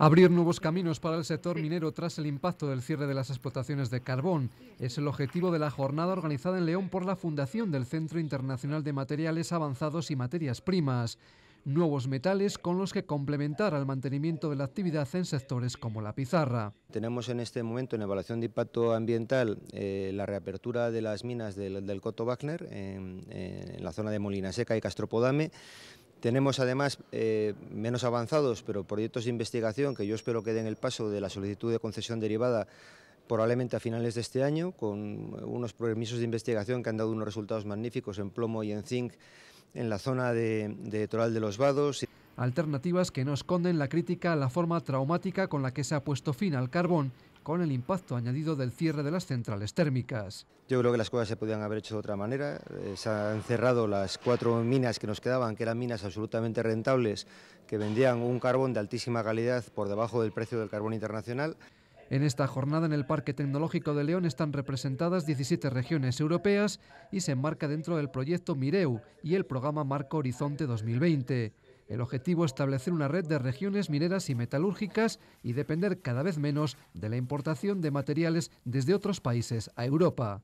Abrir nuevos caminos para el sector minero tras el impacto del cierre de las explotaciones de carbón es el objetivo de la jornada organizada en León por la Fundación del Centro Internacional de Materiales Avanzados y Materias Primas. Nuevos metales con los que complementar al mantenimiento de la actividad en sectores como la pizarra. Tenemos en este momento en evaluación de impacto ambiental eh, la reapertura de las minas del, Coto Wagner en, en la zona de Molina Seca y Castropodame tenemos además eh, menos avanzados, pero proyectos de investigación que yo espero que den el paso de la solicitud de concesión derivada probablemente a finales de este año, con unos permisos de investigación que han dado unos resultados magníficos en plomo y en zinc en la zona de, de Toral de los Vados. Alternativas que no esconden la crítica a la forma traumática con la que se ha puesto fin al carbón con el impacto añadido del cierre de las centrales térmicas. Yo creo que las cosas se podían haber hecho de otra manera. Eh, se han cerrado las cuatro minas que nos quedaban, que eran minas absolutamente rentables, que vendían un carbón de altísima calidad por debajo del precio del carbón internacional. En esta jornada en el Parque Tecnológico de León están representadas 17 regiones europeas y se enmarca dentro del proyecto Mireu y el programa Marco Horizonte 2020. El objetivo es establecer una red de regiones mineras y metalúrgicas y depender cada vez menos de la importación de materiales desde otros países a Europa.